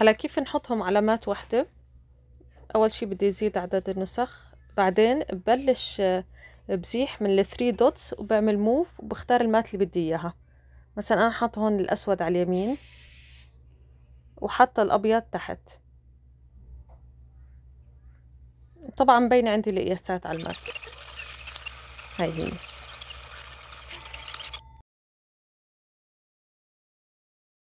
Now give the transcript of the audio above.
هلا كيف نحطهم علامات وحدة أول شي بدي أزيد عدد النسخ بعدين ببلش آه، بزيح من الثري دوتس وبعمل موف وبختار المات اللي بدي إياها مثلا أنا حاطة هون الأسود على اليمين وحاطة الأبيض تحت طبعا مبينة عندي القياسات على المات هاي هي